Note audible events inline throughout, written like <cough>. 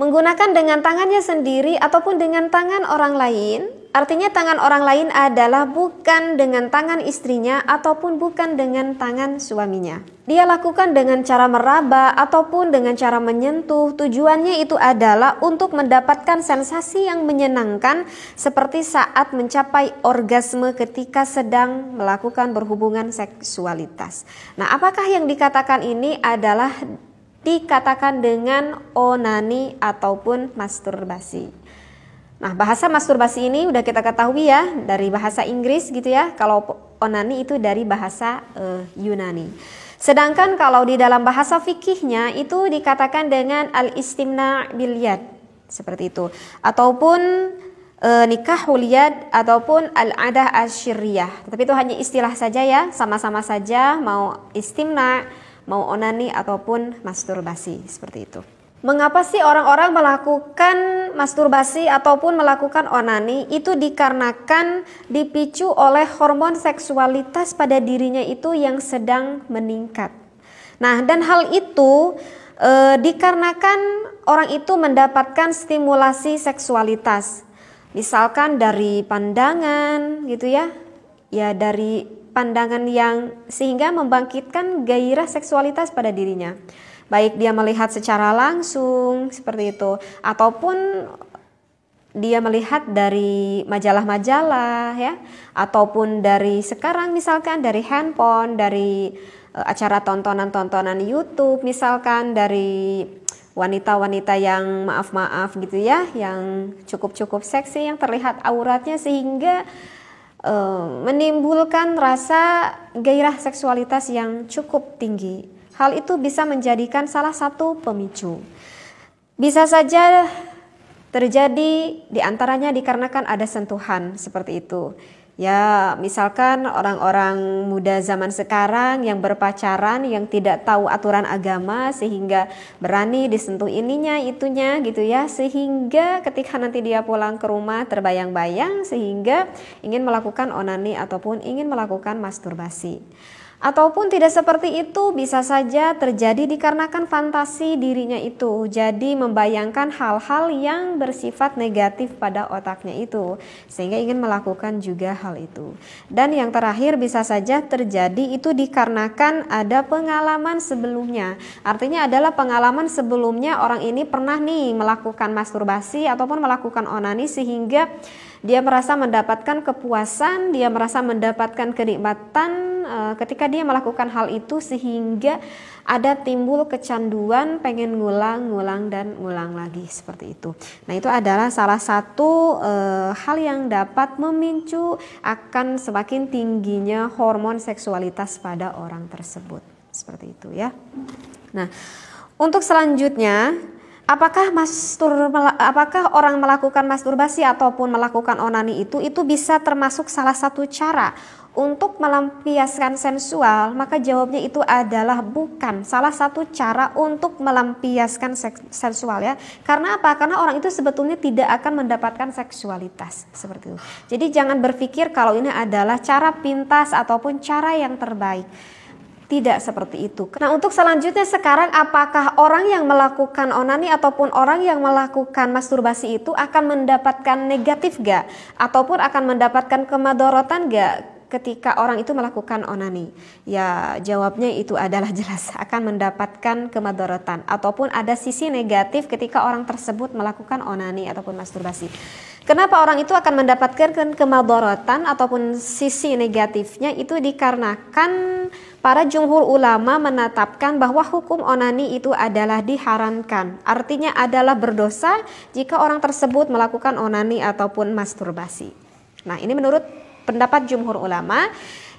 menggunakan dengan tangannya sendiri ataupun dengan tangan orang lain, artinya tangan orang lain adalah bukan dengan tangan istrinya ataupun bukan dengan tangan suaminya. Dia lakukan dengan cara meraba ataupun dengan cara menyentuh. Tujuannya itu adalah untuk mendapatkan sensasi yang menyenangkan seperti saat mencapai orgasme ketika sedang melakukan berhubungan seksualitas. Nah, apakah yang dikatakan ini adalah dikatakan dengan onani ataupun masturbasi. Nah, bahasa masturbasi ini udah kita ketahui ya dari bahasa Inggris gitu ya. Kalau onani itu dari bahasa uh, Yunani. Sedangkan kalau di dalam bahasa fikihnya itu dikatakan dengan al-istimna bil yad seperti itu ataupun e, eh, nikah huliyad ataupun al-adah asyriyah. Tapi itu hanya istilah saja ya, sama-sama saja mau istimna mau onani ataupun masturbasi seperti itu. Mengapa sih orang-orang melakukan masturbasi ataupun melakukan onani? Itu dikarenakan dipicu oleh hormon seksualitas pada dirinya itu yang sedang meningkat. Nah, dan hal itu e, dikarenakan orang itu mendapatkan stimulasi seksualitas. Misalkan dari pandangan gitu ya. Ya dari pandangan yang sehingga membangkitkan gairah seksualitas pada dirinya. Baik dia melihat secara langsung seperti itu ataupun dia melihat dari majalah-majalah ya ataupun dari sekarang misalkan dari handphone, dari eh, acara tontonan-tontonan YouTube misalkan dari wanita-wanita yang maaf-maaf gitu ya, yang cukup-cukup seksi yang terlihat auratnya sehingga e, menimbulkan rasa gairah seksualitas yang cukup tinggi. Hal itu bisa menjadikan salah satu pemicu. Bisa saja terjadi diantaranya dikarenakan ada sentuhan seperti itu. Ya, misalkan orang-orang muda zaman sekarang yang berpacaran yang tidak tahu aturan agama sehingga berani disentuh ininya itunya gitu ya, sehingga ketika nanti dia pulang ke rumah terbayang-bayang sehingga ingin melakukan onani ataupun ingin melakukan masturbasi. Ataupun tidak seperti itu bisa saja terjadi dikarenakan fantasi dirinya itu. Jadi membayangkan hal-hal yang bersifat negatif pada otaknya itu sehingga ingin melakukan juga hal itu. Dan yang terakhir bisa saja terjadi itu dikarenakan ada pengalaman sebelumnya. Artinya adalah pengalaman sebelumnya orang ini pernah nih melakukan masturbasi ataupun melakukan onani sehingga dia merasa mendapatkan kepuasan, dia merasa mendapatkan kenikmatan uh, ketika dia melakukan hal itu sehingga ada timbul kecanduan pengen ngulang, ngulang dan ngulang lagi seperti itu. Nah, itu adalah salah satu uh, hal yang dapat memicu akan semakin tingginya hormon seksualitas pada orang tersebut. Seperti itu ya. Nah, untuk selanjutnya apakah mastur apakah orang melakukan masturbasi ataupun melakukan onani itu itu bisa termasuk salah satu cara untuk melampiaskan sensual, maka jawabnya itu adalah bukan salah satu cara untuk melampiaskan sensual ya. Karena apa? Karena orang itu sebetulnya tidak akan mendapatkan seksualitas seperti itu. Jadi jangan berpikir kalau ini adalah cara pintas ataupun cara yang terbaik. Tidak seperti itu. Nah, untuk selanjutnya sekarang apakah orang yang melakukan onani ataupun orang yang melakukan masturbasi itu akan mendapatkan negatif gak? Ataupun akan mendapatkan kemadorotan gak? ketika orang itu melakukan onani? Ya, jawabnya itu adalah <laughs> jelas akan mendapatkan kemadaratan ataupun ada sisi negatif ketika orang tersebut melakukan onani ataupun masturbasi. Kenapa orang itu akan mendapatkan kemadaratan ataupun sisi negatifnya itu dikarenakan para jumhur ulama menetapkan bahwa hukum onani itu adalah diharamkan. Artinya adalah berdosa jika orang tersebut melakukan onani ataupun masturbasi. Nah, ini menurut pendapat jumhur ulama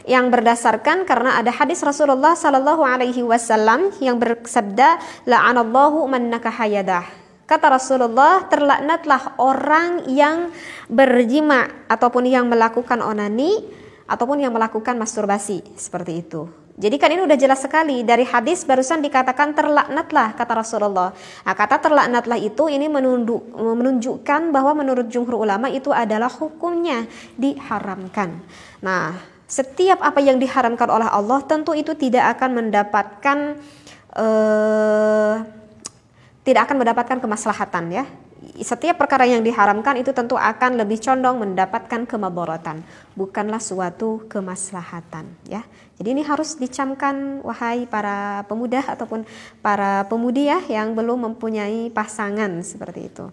yang berdasarkan karena ada hadis Rasulullah Sallallahu Alaihi Wasallam yang bersabda la'anallahu man nakahayadah Kata Rasulullah, terlaknatlah orang yang berjima ataupun yang melakukan onani ataupun yang melakukan masturbasi seperti itu. Jadi kan ini udah jelas sekali dari hadis barusan dikatakan terlaknatlah kata Rasulullah. Nah, kata terlaknatlah itu ini menunduk, menunjukkan bahwa menurut jumhur ulama itu adalah hukumnya diharamkan. Nah, setiap apa yang diharamkan oleh Allah tentu itu tidak akan mendapatkan eh, tidak akan mendapatkan kemaslahatan ya. Setiap perkara yang diharamkan itu tentu akan lebih condong mendapatkan kemaborotan, bukanlah suatu kemaslahatan ya. Jadi ini harus dicamkan wahai para pemuda ataupun para pemudi ya yang belum mempunyai pasangan seperti itu.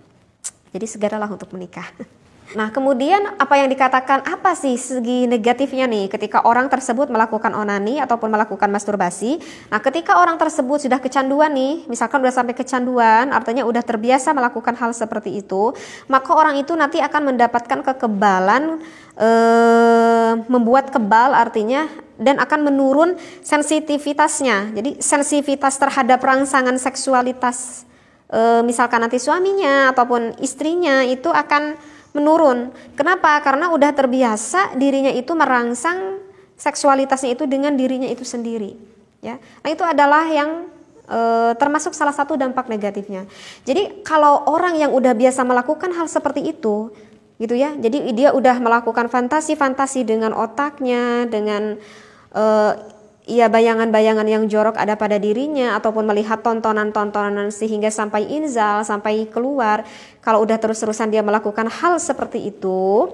Jadi segeralah untuk menikah. <laughs> Nah, kemudian apa yang dikatakan apa sih segi negatifnya nih ketika orang tersebut melakukan onani ataupun melakukan masturbasi? Nah, ketika orang tersebut sudah kecanduan nih, misalkan sudah sampai kecanduan, artinya udah terbiasa melakukan hal seperti itu, maka orang itu nanti akan mendapatkan kekebalan eh, membuat kebal artinya dan akan menurun sensitivitasnya. Jadi sensitivitas terhadap rangsangan seksualitas eh, misalkan nanti suaminya ataupun istrinya itu akan menurun. Kenapa? Karena udah terbiasa dirinya itu merangsang seksualitasnya itu dengan dirinya itu sendiri. Ya, nah itu adalah yang e, termasuk salah satu dampak negatifnya. Jadi kalau orang yang udah biasa melakukan hal seperti itu, gitu ya, jadi dia udah melakukan fantasi-fantasi dengan otaknya, dengan e, ia bayangan-bayangan yang jorok ada pada dirinya ataupun melihat tontonan-tontonan sehingga sampai inzal sampai keluar kalau udah terus-terusan dia melakukan hal seperti itu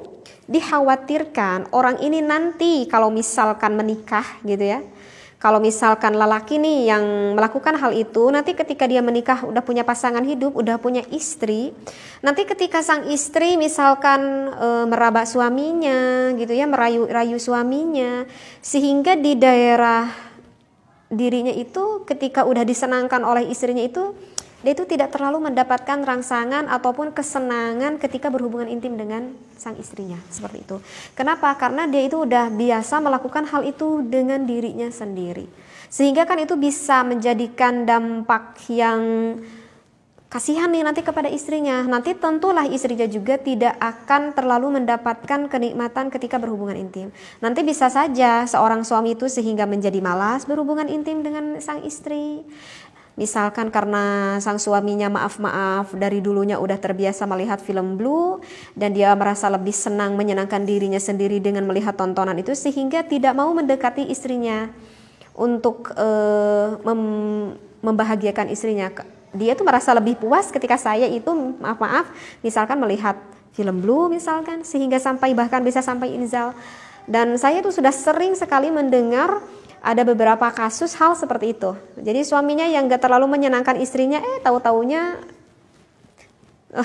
dikhawatirkan orang ini nanti kalau misalkan menikah gitu ya kalau misalkan lelaki nih yang melakukan hal itu, nanti ketika dia menikah udah punya pasangan hidup, udah punya istri, nanti ketika sang istri misalkan e, meraba suaminya gitu ya, merayu-rayu suaminya, sehingga di daerah dirinya itu ketika udah disenangkan oleh istrinya itu dia itu tidak terlalu mendapatkan rangsangan ataupun kesenangan ketika berhubungan intim dengan sang istrinya seperti itu. Kenapa? Karena dia itu udah biasa melakukan hal itu dengan dirinya sendiri. Sehingga kan itu bisa menjadikan dampak yang kasihan nih nanti kepada istrinya. Nanti tentulah istrinya juga tidak akan terlalu mendapatkan kenikmatan ketika berhubungan intim. Nanti bisa saja seorang suami itu sehingga menjadi malas berhubungan intim dengan sang istri. Misalkan karena sang suaminya maaf-maaf dari dulunya udah terbiasa melihat film blue dan dia merasa lebih senang menyenangkan dirinya sendiri dengan melihat tontonan itu sehingga tidak mau mendekati istrinya untuk uh, mem membahagiakan istrinya. Dia tuh merasa lebih puas ketika saya itu maaf-maaf misalkan melihat film blue misalkan sehingga sampai bahkan bisa sampai inzal. Dan saya tuh sudah sering sekali mendengar ada beberapa kasus hal seperti itu. Jadi suaminya yang gak terlalu menyenangkan istrinya, eh tahu-taunya <laughs>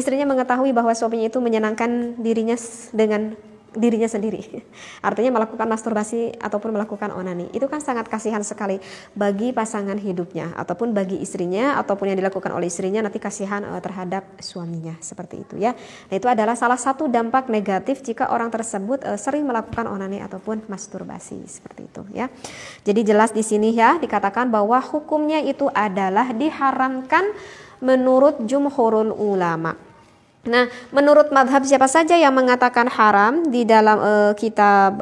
istrinya mengetahui bahwa suaminya itu menyenangkan dirinya dengan dirinya sendiri. <laughs> Artinya melakukan masturbasi ataupun melakukan onani. Itu kan sangat kasihan sekali bagi pasangan hidupnya ataupun bagi istrinya ataupun yang dilakukan oleh istrinya nanti kasihan eh, terhadap suaminya seperti itu ya. Nah, itu adalah salah satu dampak negatif jika orang tersebut uh, sering melakukan onani ataupun masturbasi seperti itu ya. Jadi jelas di sini ya dikatakan bahwa hukumnya itu adalah diharamkan menurut jumhurul ulama. Nah, menurut madhab siapa saja yang mengatakan haram di dalam uh, kitab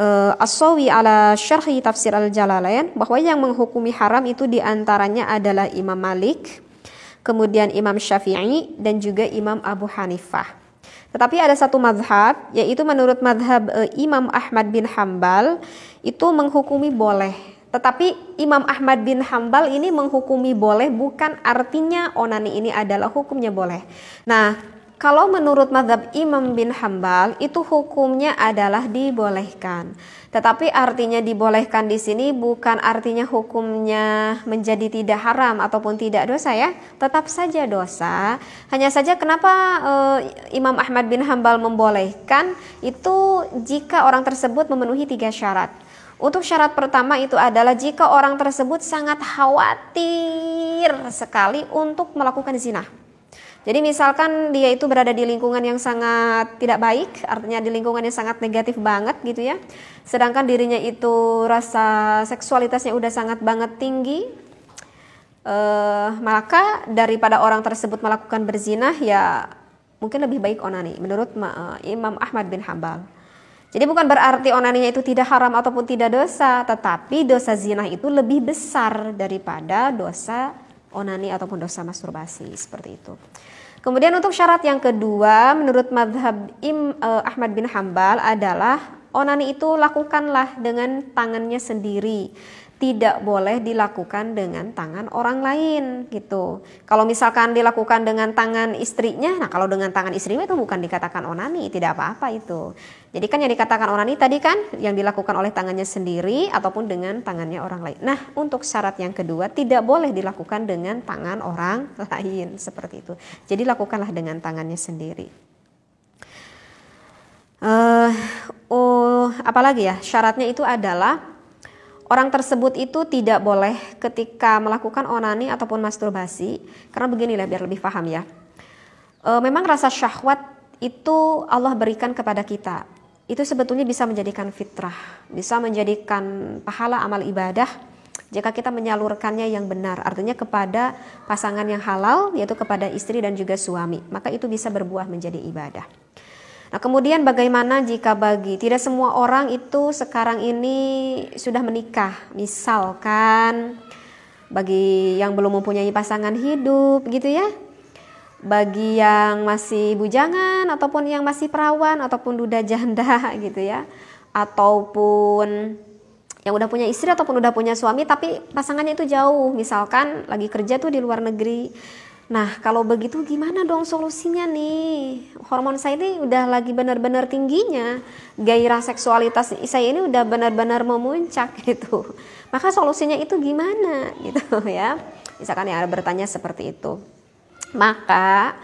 uh, As-Sawi ala Syarhi Tafsir Al-Jalalain bahwa yang menghukumi haram itu diantaranya adalah Imam Malik, kemudian Imam Syafi'i dan juga Imam Abu Hanifah. Tetapi ada satu madhab, yaitu menurut madhab uh, Imam Ahmad bin Hambal, itu menghukumi boleh tetapi Imam Ahmad bin Hambal ini menghukumi boleh bukan artinya onani ini adalah hukumnya boleh. Nah, kalau menurut madhab Imam bin Hambal itu hukumnya adalah dibolehkan. Tetapi artinya dibolehkan di sini bukan artinya hukumnya menjadi tidak haram ataupun tidak dosa ya, tetap saja dosa. Hanya saja kenapa e, Imam Ahmad bin Hambal membolehkan itu jika orang tersebut memenuhi tiga syarat. Untuk syarat pertama itu adalah jika orang tersebut sangat khawatir sekali untuk melakukan zina. Jadi misalkan dia itu berada di lingkungan yang sangat tidak baik, artinya di lingkungan yang sangat negatif banget gitu ya. Sedangkan dirinya itu rasa seksualitasnya udah sangat banget tinggi, eh, maka daripada orang tersebut melakukan berzinah ya mungkin lebih baik onani menurut eh, Imam Ahmad bin Hambal. Jadi bukan berarti onaninya itu tidak haram ataupun tidak dosa, tetapi dosa zina itu lebih besar daripada dosa onani ataupun dosa masturbasi seperti itu. Kemudian untuk syarat yang kedua menurut madhab Im, eh, Ahmad bin Hambal adalah onani itu lakukanlah dengan tangannya sendiri tidak boleh dilakukan dengan tangan orang lain gitu. Kalau misalkan dilakukan dengan tangan istrinya, nah kalau dengan tangan istrinya itu bukan dikatakan onani, tidak apa-apa itu. Jadi kan yang dikatakan onani tadi kan yang dilakukan oleh tangannya sendiri ataupun dengan tangannya orang lain. Nah, untuk syarat yang kedua tidak boleh dilakukan dengan tangan orang <laughs> lain seperti itu. Jadi lakukanlah dengan tangannya sendiri. Eh uh, oh, apalagi ya? Syaratnya itu adalah Orang tersebut itu tidak boleh ketika melakukan onani ataupun masturbasi karena beginilah biar lebih paham ya. E, memang rasa syahwat itu Allah berikan kepada kita. Itu sebetulnya bisa menjadikan fitrah, bisa menjadikan pahala amal ibadah jika kita menyalurkannya yang benar, artinya kepada pasangan yang halal yaitu kepada istri dan juga suami, maka itu bisa berbuah menjadi ibadah. Nah, kemudian bagaimana jika bagi tidak semua orang itu sekarang ini sudah menikah? Misalkan bagi yang belum mempunyai pasangan hidup gitu ya. Bagi yang masih bujangan ataupun yang masih perawan ataupun duda janda <laughs> gitu ya. Ataupun yang udah punya istri ataupun udah punya suami tapi pasangannya itu jauh. Misalkan lagi kerja tuh di luar negeri Nah, kalau begitu gimana dong solusinya nih? Hormon saya ini udah lagi benar-benar tingginya. Gairah seksualitas saya ini udah benar-benar memuncak <laughs> gitu. Maka solusinya itu gimana <laughs> gitu ya? Misalkan yang ada bertanya seperti itu. Maka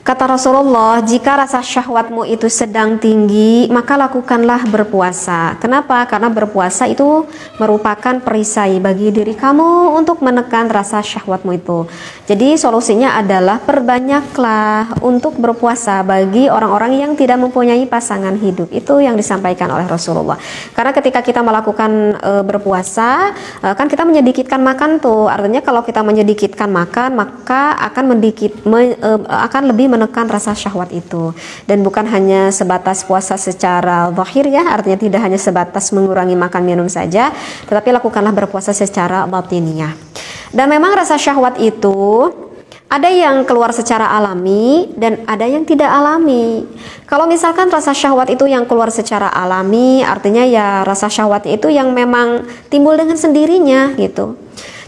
Kata Rasulullah, jika rasa syahwatmu itu sedang tinggi, maka lakukanlah berpuasa. Kenapa? Karena berpuasa itu merupakan perisai bagi diri kamu untuk menekan rasa syahwatmu itu. Jadi solusinya adalah perbanyaklah untuk berpuasa bagi orang-orang yang tidak mempunyai pasangan hidup. Itu yang disampaikan oleh Rasulullah. Karena ketika kita melakukan e, berpuasa, e, kan kita menyedikitkan makan tuh. Artinya kalau kita menyedikitkan makan, maka akan mendikit me, e, akan lebih lebih menekan rasa syahwat itu dan bukan hanya sebatas puasa secara zahir ya artinya tidak hanya sebatas mengurangi makan minum saja tetapi lakukanlah berpuasa secara batiniah dan memang rasa syahwat itu ada yang keluar secara alami dan ada yang tidak alami. Kalau misalkan rasa syahwat itu yang keluar secara alami, artinya ya rasa syahwat itu yang memang timbul dengan sendirinya gitu.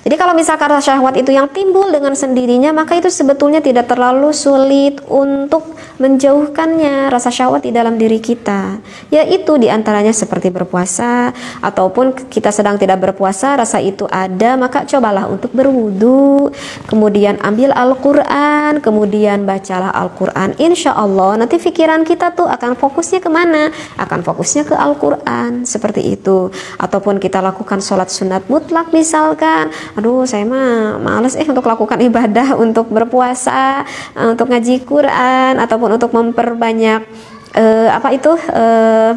Jadi kalau misalkan rasa syahwat itu yang timbul dengan sendirinya, maka itu sebetulnya tidak terlalu sulit untuk menjauhkannya rasa syahwat di dalam diri kita. Yaitu diantaranya seperti berpuasa ataupun kita sedang tidak berpuasa, rasa itu ada, maka cobalah untuk berwudu, kemudian ambil Al-Quran, kemudian bacalah Al-Quran. Insya Allah nanti pikiran kita tuh akan fokusnya kemana? Akan fokusnya ke Al-Quran seperti itu. Ataupun kita lakukan sholat sunat mutlak misalkan aduh saya mah males eh untuk lakukan ibadah <laughs> untuk berpuasa eh, untuk ngaji Quran ataupun untuk memperbanyak eh, apa itu eh,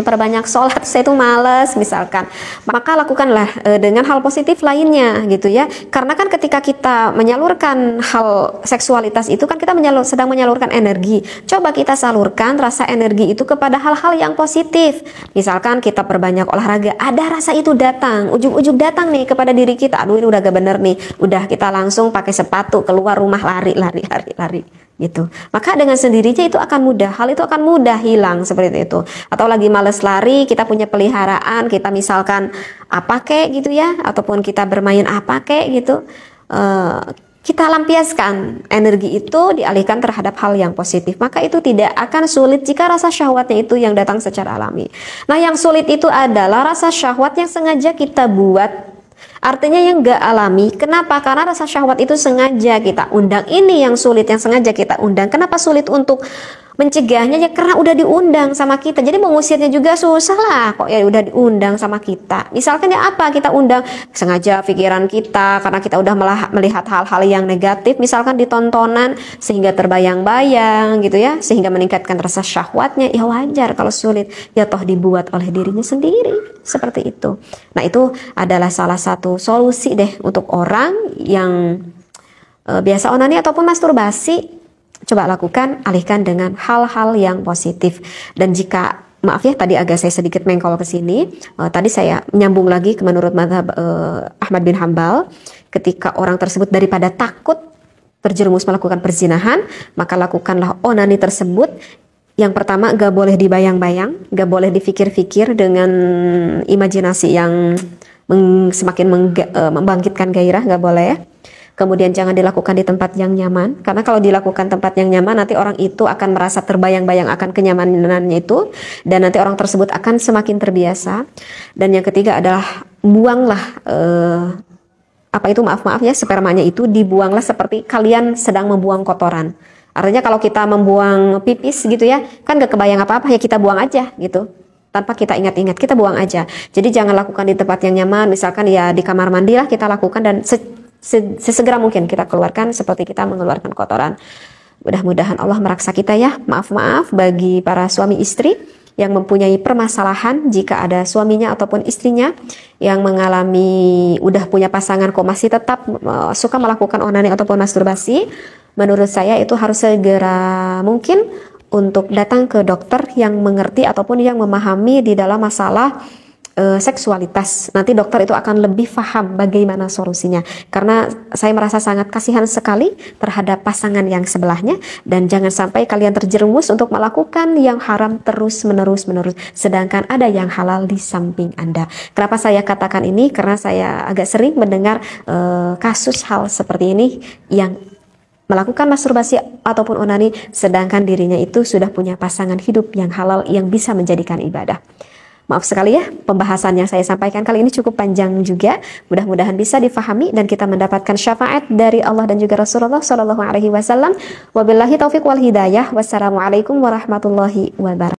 perbanyak sholat saya itu males misalkan maka lakukanlah e, dengan hal positif lainnya gitu ya karena kan ketika kita menyalurkan hal seksualitas itu kan kita menyalur, sedang menyalurkan energi coba kita salurkan rasa energi itu kepada hal-hal yang positif misalkan kita perbanyak olahraga ada rasa itu datang ujung-ujung datang nih kepada diri kita aduh ini udah gak bener nih udah kita langsung pakai sepatu keluar rumah lari lari lari lari gitu. Maka dengan sendirinya itu akan mudah, hal itu akan mudah hilang seperti itu. Atau lagi males lari, kita punya peliharaan, kita misalkan apa kek gitu ya, ataupun kita bermain apa kek gitu. Uh, kita lampiaskan energi itu dialihkan terhadap hal yang positif maka itu tidak akan sulit jika rasa syahwatnya itu yang datang secara alami nah yang sulit itu adalah rasa syahwat yang sengaja kita buat Artinya yang gak alami, kenapa? Karena rasa syahwat itu sengaja kita undang ini yang sulit, yang sengaja kita undang. Kenapa sulit untuk mencegahnya ya karena udah diundang sama kita. Jadi mengusirnya juga susah lah kok ya udah diundang sama kita. Misalkan ya apa kita undang sengaja pikiran kita karena kita udah melihat hal-hal yang negatif misalkan di tontonan sehingga terbayang-bayang gitu ya sehingga meningkatkan rasa syahwatnya ya wajar kalau sulit ya toh dibuat oleh dirinya sendiri seperti itu. Nah itu adalah salah satu solusi deh untuk orang yang eh, biasa onani ataupun masturbasi coba lakukan, alihkan dengan hal-hal yang positif. Dan jika maaf ya tadi agak saya sedikit mengkol ke sini. Uh, tadi saya nyambung lagi ke menurut uh, Ahmad bin Hambal, ketika orang tersebut daripada takut terjerumus melakukan perzinahan, maka lakukanlah onani tersebut. Yang pertama gak boleh dibayang-bayang, gak boleh difikir-fikir dengan imajinasi yang meng, semakin uh, membangkitkan gairah, gak boleh kemudian jangan dilakukan di tempat yang nyaman karena kalau dilakukan tempat yang nyaman nanti orang itu akan merasa terbayang-bayang akan kenyamanannya itu dan nanti orang tersebut akan semakin terbiasa dan yang ketiga adalah buanglah eh, apa itu maaf maaf ya spermanya itu dibuanglah seperti kalian sedang membuang kotoran artinya kalau kita membuang pipis gitu ya kan gak kebayang apa apa ya kita buang aja gitu tanpa kita ingat-ingat kita buang aja jadi jangan lakukan di tempat yang nyaman misalkan ya di kamar mandi lah kita lakukan dan sesegera mungkin kita keluarkan seperti kita mengeluarkan kotoran. Mudah-mudahan Allah meraksa kita ya. Maaf-maaf bagi para suami istri yang mempunyai permasalahan jika ada suaminya ataupun istrinya yang mengalami udah punya pasangan kok masih tetap uh, suka melakukan onani ataupun masturbasi, menurut saya itu harus segera mungkin untuk datang ke dokter yang mengerti ataupun yang memahami di dalam masalah Eh, seksualitas. Nanti dokter itu akan lebih paham bagaimana solusinya. Karena saya merasa sangat kasihan sekali terhadap pasangan yang sebelahnya dan jangan sampai kalian terjerumus untuk melakukan yang haram terus menerus menerus sedangkan ada yang halal di samping Anda. Kenapa saya katakan ini? Karena saya agak sering mendengar e, kasus hal seperti ini yang melakukan masturbasi ataupun onani sedangkan dirinya itu sudah punya pasangan hidup yang halal yang bisa menjadikan ibadah. Maaf sekali ya, pembahasan yang saya sampaikan kali ini cukup panjang juga. Mudah-mudahan bisa difahami dan kita mendapatkan syafaat dari Allah dan juga Rasulullah Shallallahu Alaihi Wasallam. Wabillahi taufik wal hidayah. Wassalamualaikum warahmatullahi wabarakatuh.